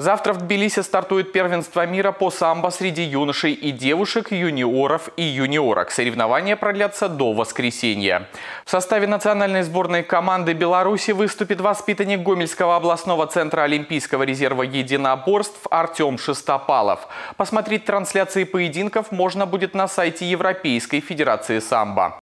Завтра в Тбилиси стартует первенство мира по самбо среди юношей и девушек, юниоров и юниорок. Соревнования продлятся до воскресенья. В составе национальной сборной команды Беларуси выступит воспитанник Гомельского областного центра Олимпийского резерва единоборств Артем Шестопалов. Посмотреть трансляции поединков можно будет на сайте Европейской Федерации самбо.